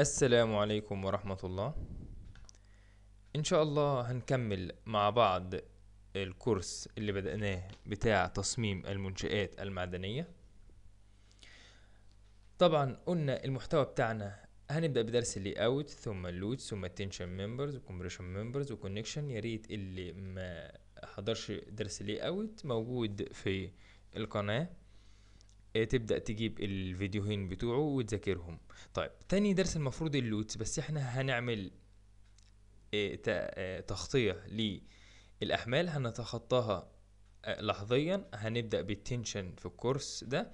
السلام عليكم ورحمة الله إن شاء الله هنكمل مع بعض الكورس اللي بدأناه بتاع تصميم المنشآت المعدنية طبعا قلنا المحتوى بتاعنا هنبدأ بدرس اللي اوت ثم اللود ثم التنشن ممبرز وكمبريشن ممبرز وكونكشن ياريت اللي ما حضرش درس اللي اوت موجود في القناة آه، تبدا تجيب الفيديوهين بتوعه وتذاكرهم طيب تاني درس المفروض اللوتس بس احنا هنعمل آه، آه، تخطيه للاحمال هنتخطاها لحظيا هنبدا بالتنشن في الكورس ده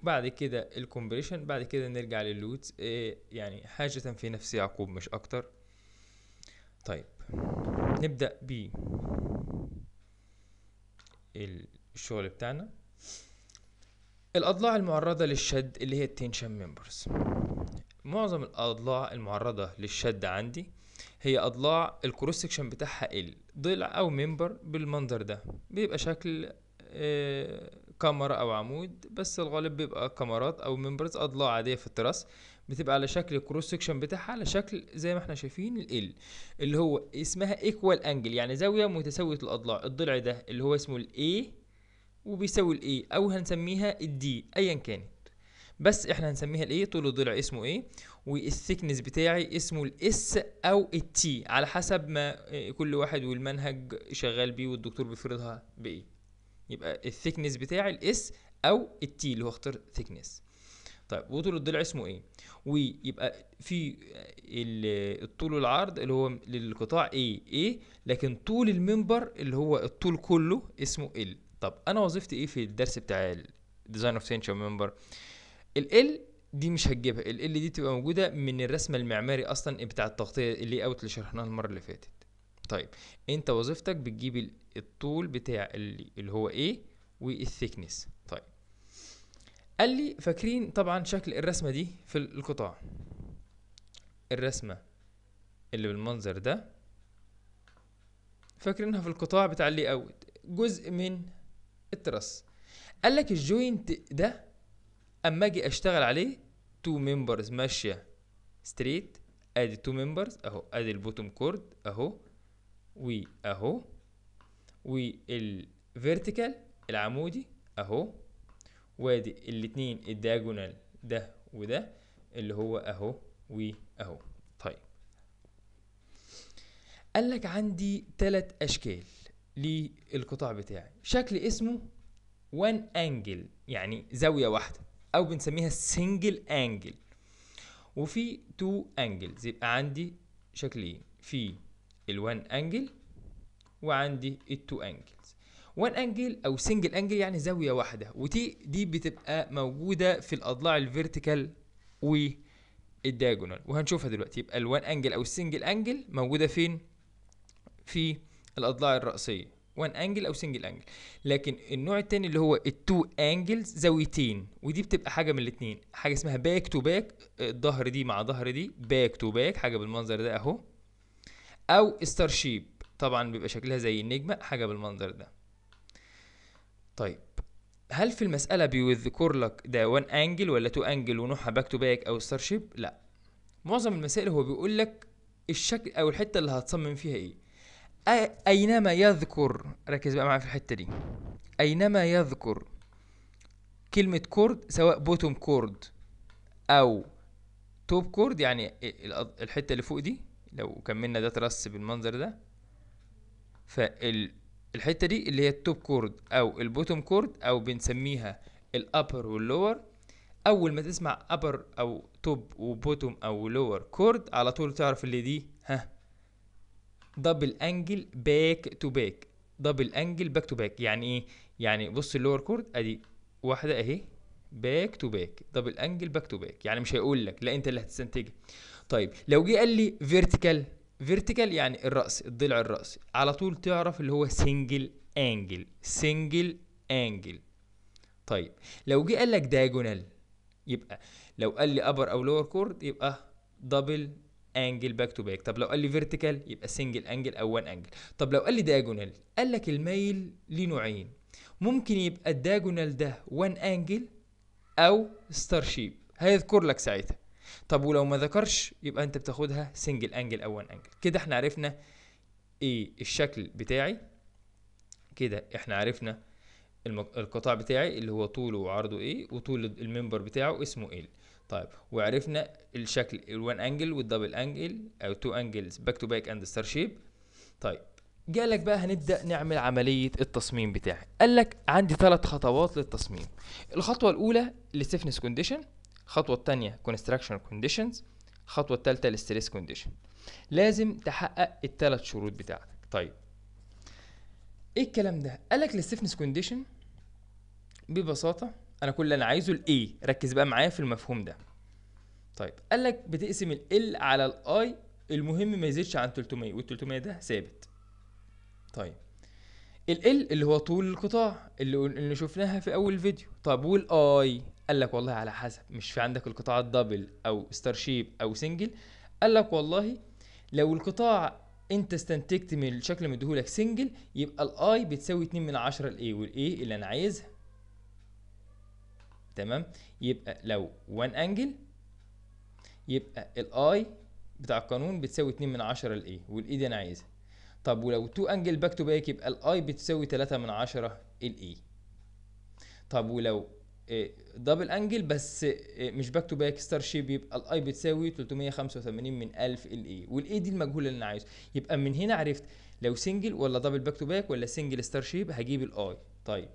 بعد كده الكومبريشن بعد كده نرجع للوتس يعني حاجه في نفس يعقوب مش اكتر طيب نبدا ب الشغل بتاعنا الأضلاع المعرضة للشد اللي هي التنشن ميمبرز معظم الأضلاع المعرضة للشد عندي هي أضلاع الكروس سكشن بتاعها ال ضلع أو ممبر بالمنظر ده بيبقى شكل آه، كاميرا أو عمود بس الغالب بيبقى كاميرات أو ممبرز أضلاع عادية في التراس بتبقى على شكل الكروس سكشن بتاعها على شكل زي ما احنا شايفين ال اللي هو اسمها ايكوال انجل يعني زاوية متساوية الأضلاع الضلع ده اللي هو اسمه ال وبيساوي الاي او هنسميها الدي ايا كانت بس احنا هنسميها A طول الضلع اسمه ايه والثيكنس بتاعي اسمه الاس او التي على حسب ما آه، كل واحد والمنهج شغال بيه والدكتور بيفرضها بايه يبقى الثيكنس بتاعي الاس او التي اللي هو اختار ثيكنس طيب وطول الضلع اسمه ايه ويبقى في آه، الطول آه، والعرض اللي هو للقطاع A A لكن طول المنبر اللي هو الطول كله اسمه L طب انا وظيفتي ايه في الدرس بتاع ديزاين اوف سنشر ممبر ال دي مش هتجيبها ال ال دي تبقى موجوده من الرسم المعماري اصلا بتاع التغطيه اللي اوت اللي شرحناها المره اللي فاتت طيب انت وظيفتك بتجيب الطول بتاع اللي هو ايه والثيكنس طيب قال لي فاكرين طبعا شكل الرسمه دي في القطاع الرسمه اللي بالمنظر ده فاكرينها في القطاع بتاع اللي اوت جزء من التراس قال لك الجوينت ده اما اجي اشتغل عليه تو ممبرز ماشيه ستريت ادي تو ممبرز اهو ادي البوتوم كورد اهو واهو والفيرتيكال العمودي اهو وادي الاتنين الدياجونال ده وده اللي هو اهو واهو طيب قال لك عندي ثلاث اشكال للقطاع بتاعي شكل اسمه وان انجل يعني زاوية واحدة او بنسميها سنجل انجل وفي تو انجلز يبقى عندي شكلين في الوان انجل وعندي التو انجلز وان انجل او سنجل انجل يعني زاوية واحدة ودي دي بتبقى موجودة في الاضلاع الفيرتيكال والدياجونال وهنشوفها دلوقتي يبقى الوان انجل او السنجل انجل موجودة فين في الاضلاع الرأسية وان انجل او سنجل انجل لكن النوع التاني اللي هو التو انجلز زاويتين ودي بتبقى حاجه من الاتنين حاجه اسمها باك تو باك الظهر دي مع ظهر دي باك تو باك حاجه بالمنظر ده اهو او ستار شيب طبعا بيبقى شكلها زي النجمه حاجه بالمنظر ده طيب هل في المسألة بيذكر لك ده وان انجل ولا تو انجل ونوعها باك تو باك او ستار شيب؟ لا. معظم المسائل هو بيقول لك الشكل او الحتة اللي هتصمم فيها ايه؟ أينما يذكر ركز بقى معايا في الحتة دي أينما يذكر كلمة كورد سواء بوتوم كورد أو توب كورد يعني الحتة اللي فوق دي لو كملنا ده ترس بالمنظر ده فالحتة دي اللي هي التوب كورد أو البوتوم كورد أو بنسميها الأبر واللور أول ما تسمع أبر أو توب وبوتوم أو لور كورد على طول تعرف اللي دي ها دبل انجل باك تو باك دبل انجل باك تو باك يعني ايه يعني بص اللور كورد ادي واحده اهي باك تو باك دبل انجل باك تو باك يعني مش هيقول لك لا انت اللي هتستنتجها طيب لو جه قال لي فيرتيكال فيرتيكال يعني الراس الضلع الراسي على طول تعرف اللي هو سنجل انجل سنجل انجل طيب لو جه قال لك دايجونال يبقى لو قال لي ابر او لور كورد يبقى دبل انجل باك تو باك طب لو قال لي فيرتيكال يبقى سنجل انجل او وان انجل طب لو قال لي دياجونال قال لك الميل ليه نوعين ممكن يبقى الدياجونال ده وان انجل او ستار شيب هيذكر لك ساعتها طب ولو ما ذكرش يبقى انت بتاخدها سنجل انجل او وان انجل كده احنا عرفنا ايه الشكل بتاعي كده احنا عرفنا القطاع بتاعي اللي هو طوله وعرضه ايه وطول المنبر بتاعه اسمه ايه طيب وعرفنا الشكل ال1 انجل والدبل انجل او تو انجلز باك تو باك اند ستار شيب طيب لك بقى هنبدا نعمل عمليه التصميم قال قالك عندي ثلاث خطوات للتصميم الخطوه الاولى الستفنس كونديشن الخطوه الثانيه كونستراكشن كونديشنز الخطوه الثالثه الستريس كونديشن لازم تحقق الثلاث شروط بتاعتك طيب ايه الكلام ده قالك الستفنس كونديشن ببساطه انا كل اللي انا عايزه الاي ركز بقى معايا في المفهوم ده طيب قال لك بتقسم ال على الاي المهم ما يزيدش عن 300 وال 300 ده ثابت طيب ال اللي هو طول القطاع اللي, اللي شفناها في اول فيديو طب والاي قال لك والله على حسب مش في عندك القطاع الدبل او ستار شيب او سنجل قال لك والله لو القطاع انت استنتجت من الشكل مديهولك سنجل يبقى الاي بتساوي 2 من 10 الاي والاي اللي انا عايزها تمام يبقى لو 1 انجل يبقى الاي بتاع القانون بتساوي 2 من 10 الاي والاي دي انا عايزها طب ولو 2 انجل باك تو باك يبقى الاي بتساوي 3 من 10 الاي e. طب ولو دبل آه، انجل بس آه، مش باك تو باك ستار شيب يبقى الاي بتساوي 385 من 1000 الاي e. والاي دي المجهول اللي انا عايزه يبقى من هنا عرفت لو سنجل ولا دبل باك تو باك ولا سنجل ستار شيب هجيب الاي طيب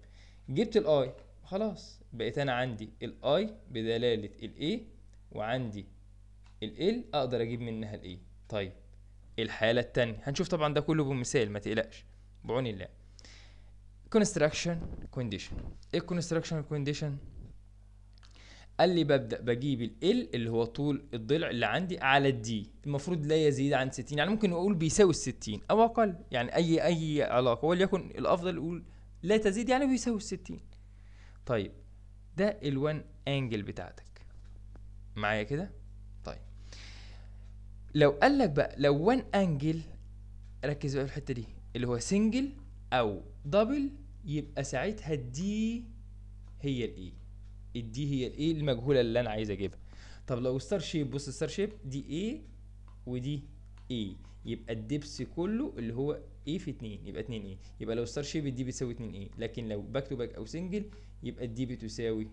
جبت الاي خلاص بقيت انا عندي الاي بدلالة الاي وعندي ال اقدر اجيب منها الاي طيب الحالة الثانيه هنشوف طبعا ده كله بمثال ما تقلقش بعون الله كونستراكشن كونديشن ايه الكونستراكشن كونديشن قال لي ببدا بجيب ال اللي هو طول الضلع اللي عندي على الدي المفروض لا يزيد عن 60 يعني ممكن نقول بيساوي ال 60 او اقل يعني اي اي علاقه وليكن الافضل اقول لا تزيد يعني بيساوي ال 60 طيب ده ال1 انجل بتاعتك معايا كده طيب لو قال لك بقى لو 1 انجل ركز بقى في الحته دي اللي هو سنجل او دبل يبقى ساعتها الدي هي الاي e. الدي هي الاي e المجهوله اللي انا عايز اجيبها طب لو ستار شيب بص ستار شيب دي اي ودي اي e. يبقى الدبس كله اللي هو اي في 2 يبقى 2 اي يبقى لو ستار شيب الدي بتساوي 2 اي لكن لو باك تو باك او سنجل يبقى الدي بتساوي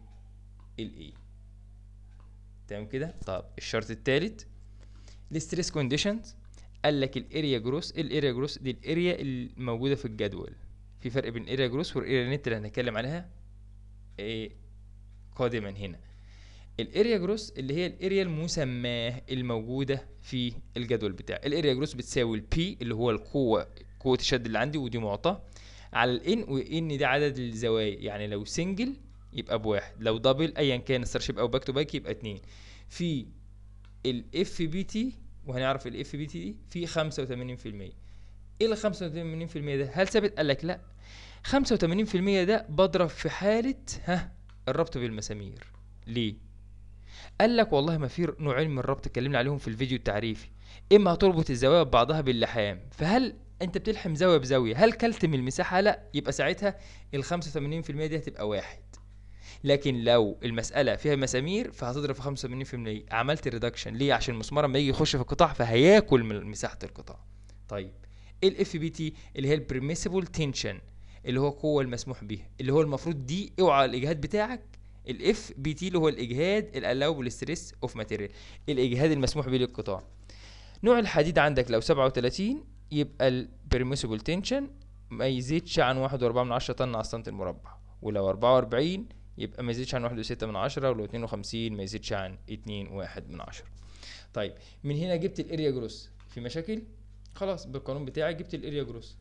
الاي تمام كده طب الشرط الثالث الاستريس كونديشنز قال لك الاريا جروس الاريا جروس دي الاريا الموجوده في الجدول في فرق بين الاريا جروس والاريا نت اللي هنتكلم عليها ايه قادما هنا الاريا جروس اللي هي الاريا المسماه الموجوده في الجدول بتاعي الاريا جروس بتساوي البي اللي هو القوه قوه الشد اللي عندي ودي معطاه على الان وان ده عدد الزوايا يعني لو سنجل يبقى بواحد لو دبل ايا كان شيب او باك تو باك يبقى اتنين في الاف بي تي وهنعرف الاف بي تي دي في 85% ايه ال 85% ده هل ثابت قال لك لا 85% ده بضرب في حاله ها الربط بالمسامير ليه قال لك والله ما في نوعين من الربط اتكلمنا عليهم في الفيديو التعريفي اما هتربط الزوايا ببعضها باللحام فهل انت بتلحم زاويه بزاويه هل كلت من المساحه لا يبقى ساعتها ال 85% دي هتبقى واحد لكن لو المساله فيها مسامير فهتضرب في 85% عملت الريدكشن ليه عشان المسمار لما يجي يخش في القطاع فهياكل من مساحه القطاع طيب الاف بي تي اللي هي البرميسيبل تنشن اللي هو القوه المسموح بيها اللي هو المفروض دي اوعى الاجهاد بتاعك الاف بي تي اللي هو الاجهاد الالاوبل ستريس اوف ماتيريال الاجهاد المسموح به للقطاع نوع الحديد عندك لو 37 يبقى البيرميسيبل تنشن ما يزيدش عن 1.4 طن على السنتي المربع ولو 44 يبقى ما يزيدش عن 1.6 ولو 52 ما يزيدش عن 2.1 من طيب من هنا جبت الاريا جروس في مشاكل خلاص بالقانون بتاعي جبت الاريا جروس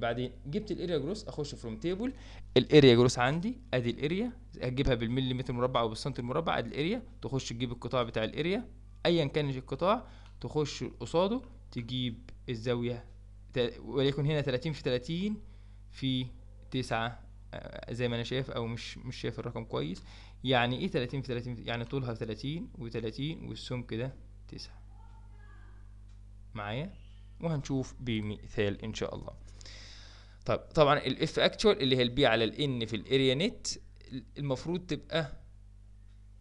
بعدين جبت الاريا جروس اخش فروم تيبل الاريا جروس عندي ادي الاريا هتجيبها بالمليمتر مربع او بالسنتي مربع ادي الاريا تخش تجيب القطاع بتاع الاريا ايا كان القطاع تخش قصاده تجيب الزاويه وليكن هنا 30 في 30 في 9 آه، زي ما انا شايف او مش مش شايف الرقم كويس يعني ايه 30 في 30 يعني طولها 30 و30 والسمك ده 9 معايا وهنشوف بمثال ان شاء الله طب طبعا الاف اكتشوال اللي هي البي على الان في الاريا نت المفروض تبقى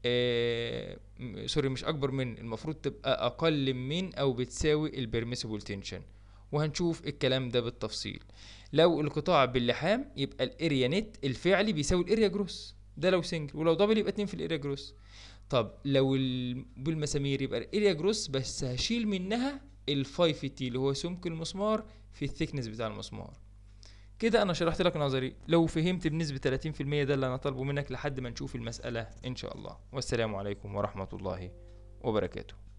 آه سوري مش اكبر من المفروض تبقى اقل من او بتساوي البيرميسيبل تنشن وهنشوف الكلام ده بالتفصيل لو القطاع باللحام يبقى الاريا نت الفعلي بيساوي الاريا جروس ده لو سنجل ولو دبل يبقى اتنين في الاريا جروس طب لو بالمسامير يبقى الاريا جروس بس هشيل منها الفايف تي اللي هو سمك المسمار في الثيكنس بتاع المسمار كده انا شرحت لك نظري لو فهمت بنسبة 30% ده اللي انا طالبه منك لحد ما نشوف المسألة ان شاء الله والسلام عليكم ورحمة الله وبركاته